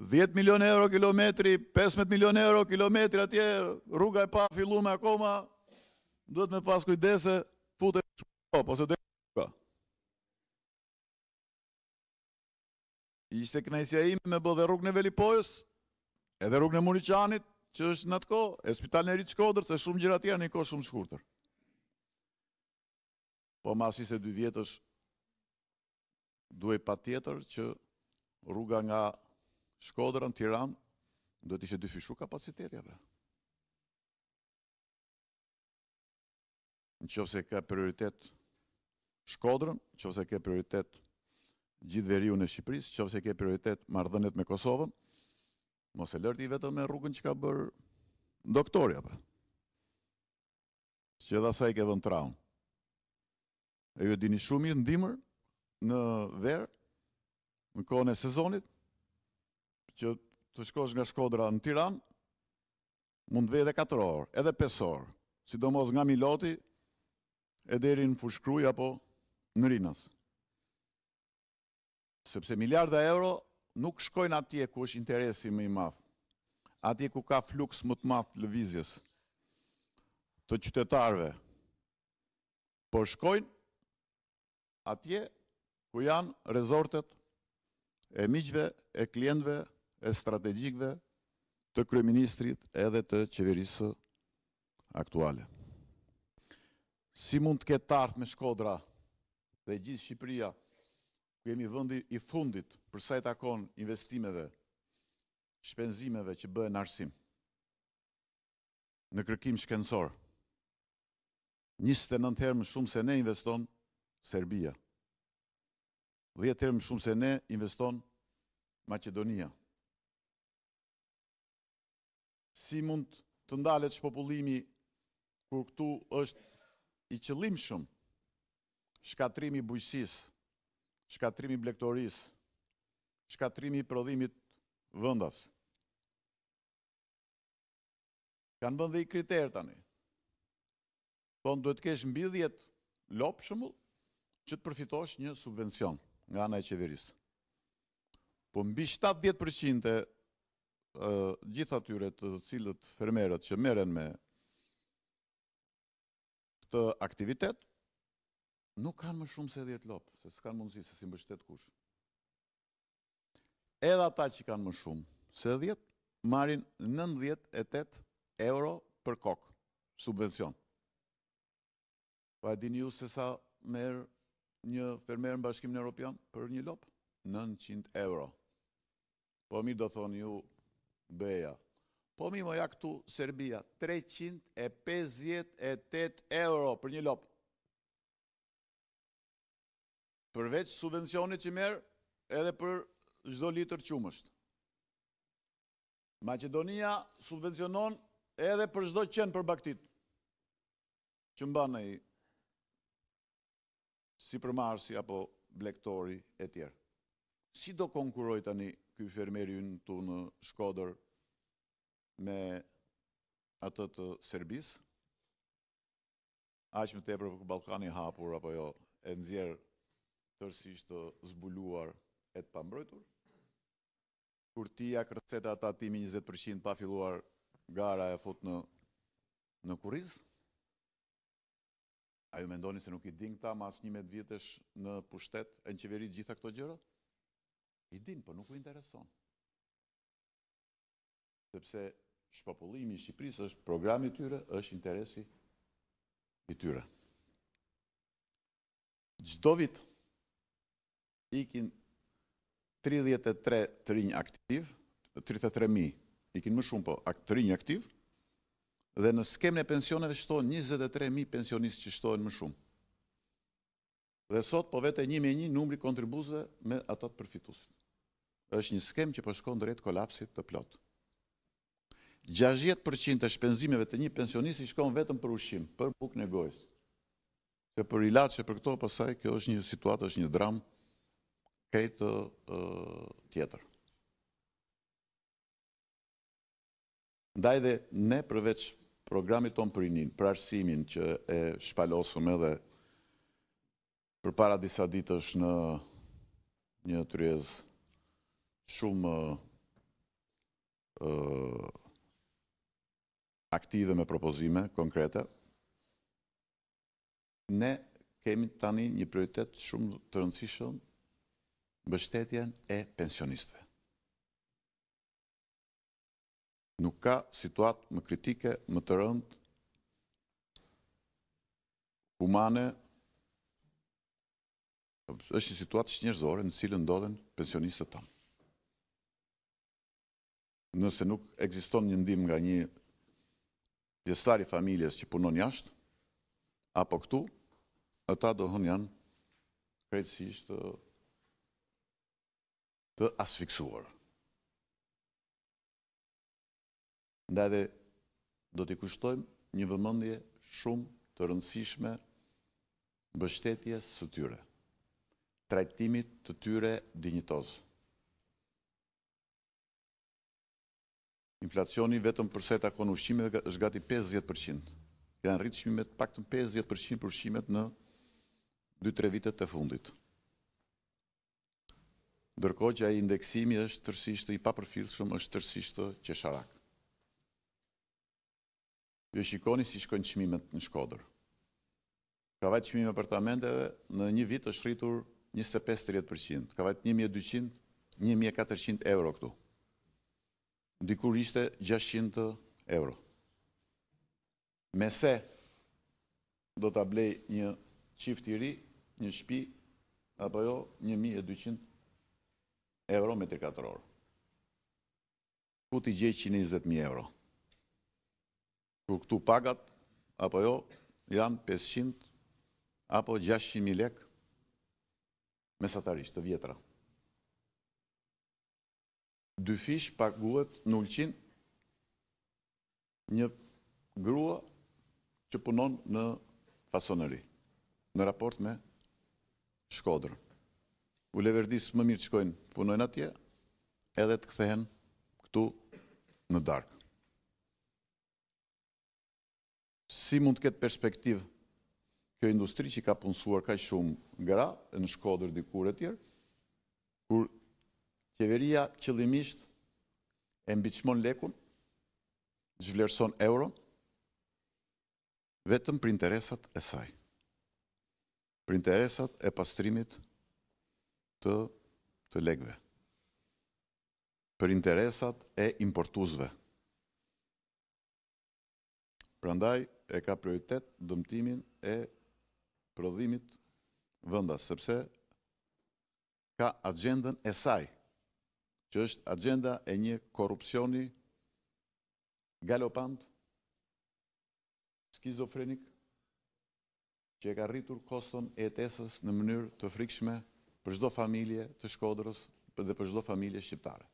10 milion euro kilometri, 15 milion euro kilometri, atje rruga e pa fillu me akoma, duhet me pas kujdese, putë e shumë, po se dhe një rruga. Ishte knajsja ime me bëdhe rrugë në Velipojës, edhe rrugë në Muriqanit, që është në të ko, e spital në rritë shkodër, se shumë gjera tjera një ko shumë shkurëtër. Po ma si se dy vjetë duhe pa tjetër që rruga nga Shkodrën, Tiran, do t'ishe dy fishu kapaciteti, apë. Në ka prioritet Shkodrën, qëfëse ka prioritet gjithë veri unë e Shqipërisë, qëfëse ka prioritet mardhënet me Kosovën, mos e lërti vetëm me rrugën që ka bërë doktorja, apë. Që edhe asaj ke vënë traumë. E ju dini shumë i ndimër në verë, në kone sezonit, që të shkosh nga Shkodra në Tiranë mund vej dhe 4 orë, edhe 5 orë, sidomos nga Miloti e deri në Fushkruj apo në Rinas. Sepse miliarda euro nuk shkojnë atje ku është interesi më i madh. Atje ku ka fluks më të madh të lëvizjes të qytetarëve. Por shkojnë atje ku janë rezortet e miqve, e klientëve, e strategjikve të kryeministrit edhe të qeverisë aktuale. Si mund të ketë tartë me Shkodra dhe gjithë Shqipëria, ku jemi vëndi i fundit përsa i takon investimeve, shpenzimeve që bëhe në arsim, në kërkim shkencor, 29 herë më shumë se ne investon Serbia, 10 herë më shumë se ne investon Macedonia, si mund të ndalet shpopullimi kur këtu është i qëllim shumë, shkatrimi bujësis, shkatrimi blektoris, shkatrimi prodhimit vëndas. Kanë bëndhe i kriterë tani. Po në duhet kesh mbidhjet lopë shumë që të përfitosh një subvencion nga anaj qeverisë. Po mbi 70% e gjitha tyre të cilët fermerët që meren me këtë aktivitet, nuk kanë më shumë se 10 lopë, se s'kanë mundësi, se si mbështet kush. Edhe ata që kanë më shumë se 10, marin 98 euro për kokë, subvencion. Pa e dini ju se sa merë një fermerë në bashkim në Europian për një lopë? 900 euro. Po mi do thonë ju, bëja. Po mi moja këtu, Serbia, 358 euro për një lopë. Përveç subvencionit që merë edhe për gjdo litër qumësht. Macedonia subvencionon edhe për gjdo qenë për baktit. Që mba në i si për marsi apo blektori e tjerë si do konkuroj tani këj fermeri në të në Shkodër me atë të Serbis? A që më tepër për Balkani hapur, apo jo, e nëzjerë tërsisht të zbuluar e të pambrojtur? Kur ti ja kërcet ata timi 20% pa filluar gara e fut në, në kuriz? A ju mendoni se nuk i ding ta mas 11 vitesh në pushtet e në qeverit gjitha këto gjërët? i din, për po nuk u intereson. Sepse shpapullimi i Shqipërisë është programi tyre, është interesi i tyre. Gjdo vit, ikin 33 të rinj aktiv, 33.000, ikin më shumë, po të rinj aktiv, dhe në skemën e pensioneve shtohen 23.000 pensionistë që shtohen më shumë dhe sot po vete një me një numri kontribuze me atot përfitusin. është një skem që përshkon po drejt kolapsit të plot. 60% të shpenzimeve të një i shkon vetëm për ushim, për buk në gojës. Që për ilat që për këto pasaj, kjo është një situatë, është një dramë krejtë tjetër. Ndaj dhe ne përveç programit tonë për inin, për arsimin që e shpalosëm edhe për para disa ditë është në një të shumë aktive me propozime konkrete, ne kemi tani një prioritet shumë të rëndësishëm bështetjen e pensionistve. Nuk ka situatë më kritike më të rëndë humane, është një situatë që njërzore në cilë ndodhen pensionistët tonë. Nëse nuk eksiston një ndim nga një pjesari familjes që punon jashtë, apo këtu, ata do hën janë krejtësisht të asfiksuar. Nda edhe do t'i kushtojmë një vëmëndje shumë të rëndësishme bështetjes së tyre trajtimit të tyre dinjitoz. Inflacioni vetëm përse të akon ushqimet është gati 50%. Janë rritë shmimet pak të 50% për ushqimet në 2-3 vitet të fundit. Dërko që aji indeksimi është tërsishtë i papërfilshëm, është tërsishtë qesharak. Jo shikoni si shkojnë qmimet në shkodër. Ka vajtë qmime apartamenteve, në një vit është rritur 25-30%, ka vajtë 1.200, 1.400 euro këtu. Ndikur ishte 600 euro. Me se, do të ablej një qift i ri, një shpi, apo jo, 1.200 euro me 34 orë. Ku t'i gjej 120.000 euro? Ku këtu pagat, apo jo, jam 500, apo 600.000 lekë, Mesatarisht, të vjetra. Dy fish pak guhet në ulqin një grua që punon në fasoneri në raport me shkodrë. U leverdis më mirë të shkojnë punojnë atje edhe të këthehen këtu në darkë. Si mund të ketë perspektivë? kjo industri që ka punësuar ka shumë gra në shkodër dikur e tjerë, kur qeveria qëllimisht e mbiqmon lekun, zhvlerëson euro, vetëm për interesat e saj, për interesat e pastrimit të, të lekve, për interesat e importuzve. Prandaj e ka prioritet dëmtimin e prodhimit vëndas, sepse ka agendën e saj, që është agenda e një korupcioni galopant, skizofrenik, që e ka rritur koston e etesës në mënyrë të frikshme për shdo familje të shkodrës dhe për shdo familje shqiptare.